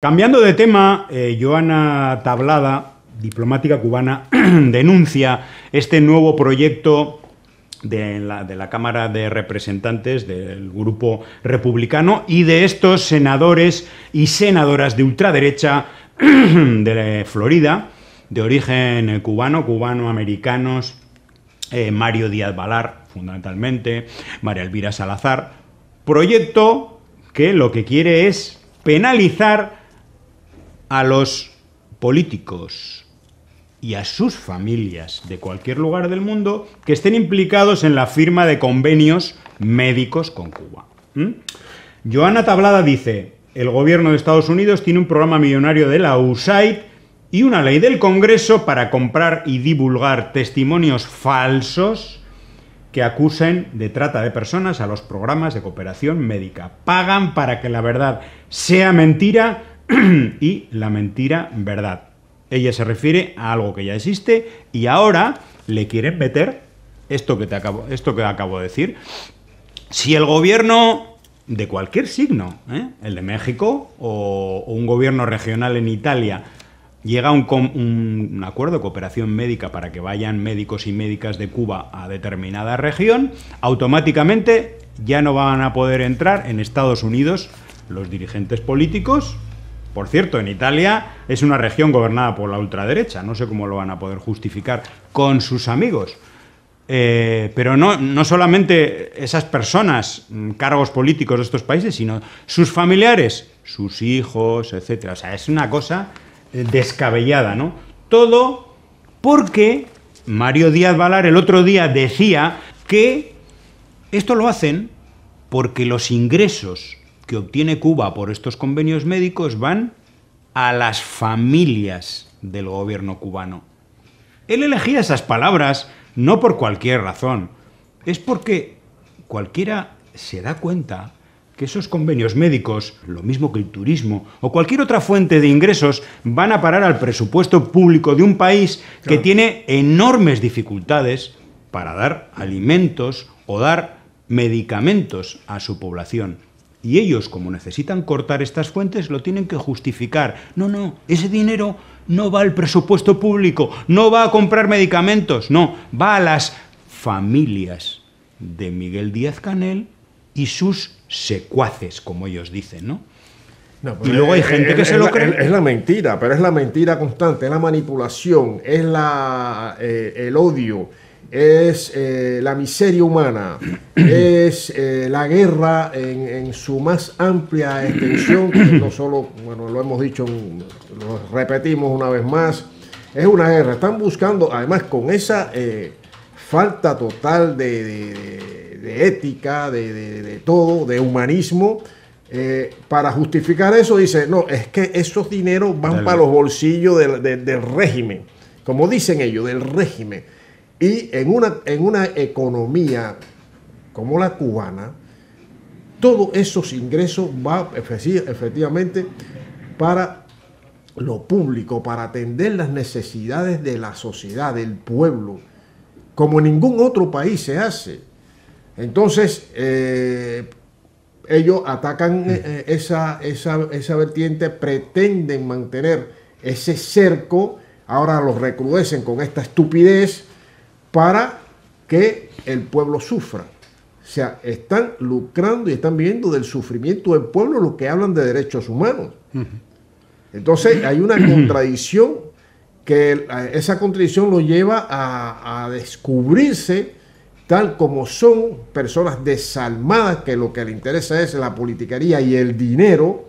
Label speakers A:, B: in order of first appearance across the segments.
A: Cambiando de tema, eh, Joana Tablada, diplomática cubana, denuncia este nuevo proyecto de la, Cámara de Representantes del grupo republicano y de estos senadores y senadoras de ultraderecha de Florida, de origen cubano, cubano-americanos, eh, Mario Díaz Balar, fundamentalmente, María Elvira Salazar. Proyecto que lo que quiere es penalizar a los políticos y a sus familias de cualquier lugar del mundo que estén implicados en la firma de convenios médicos con Cuba. Joana Tablada dice, el gobierno de Estados Unidos tiene un programa millonario de la USAID y una ley del Congreso para comprar y divulgar testimonios falsos que acusen de trata de personas a los programas de cooperación médica. Pagan para que la verdad sea mentira y la mentira verdad. Ella se refiere a algo que ya existe y ahora le quieren meter esto que, te acabo, esto que acabo de decir. Si el gobierno de cualquier signo, ¿eh? el de México o, un gobierno regional en Italia, llega a un, acuerdo de cooperación médica para que vayan médicos y médicas de Cuba a determinada región, automáticamente ya no van a poder entrar en Estados Unidos los dirigentes políticos por cierto, en Italia es una región gobernada por la ultraderecha, no sé cómo lo van a poder justificar con sus amigos. Eh, pero no, no solamente esas personas, mm, cargos políticos de estos países, sino sus familiares, sus hijos, etc. O sea, es una cosa eh, descabellada, ¿no? Todo porque Mario Díaz Valar el otro día decía que esto lo hacen porque los ingresos que obtiene Cuba por estos convenios médicos van a las familias del gobierno cubano. Él elegía esas palabras no por cualquier razón, es porque cualquiera se da cuenta que esos convenios médicos, lo mismo que el turismo o cualquier otra fuente de ingresos, van a parar al presupuesto público de un país que tiene enormes dificultades para dar alimentos o dar medicamentos a su población. Y ellos, como necesitan cortar estas fuentes, lo tienen que justificar. No, no, ese dinero no va al presupuesto público, no va a comprar medicamentos, no, va a las familias de Miguel Díaz Canel y sus secuaces, como ellos dicen, ¿no? Pues y luego hay gente que se lo cree. Es la
B: mentira, pero es la mentira constante, es la manipulación, es la, eh, el odio es eh, la miseria humana, es eh, la guerra en, su más amplia extensión, no solo, bueno, lo hemos dicho, lo repetimos una vez más, es una guerra. Están buscando, además, con esa eh, falta total de, ética, de, todo, de humanismo, para justificar eso dice, no, es que esos dineros van para los bolsillos del, régimen, como dicen ellos, del régimen. Y en una, en una economía como la cubana, todos esos ingresos van efectivamente para lo público, para atender las necesidades de la sociedad, del pueblo, como ningún otro país se hace. Entonces, eh, ellos atacan eh, eh, esa, esa, esa vertiente, pretenden mantener ese cerco, ahora los recrudecen con esta estupidez para que el pueblo sufra. O sea, están lucrando y están viviendo del sufrimiento del pueblo los que hablan de derechos humanos. Entonces hay una contradicción que esa contradicción lo lleva a, descubrirse tal como son personas desalmadas que lo que le interesa es la politiquería y el dinero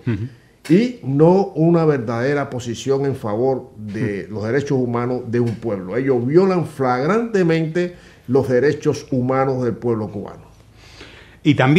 B: y no una verdadera posición en favor de hmm. los derechos humanos de un pueblo. Ellos violan flagrantemente los derechos humanos del pueblo cubano. Y también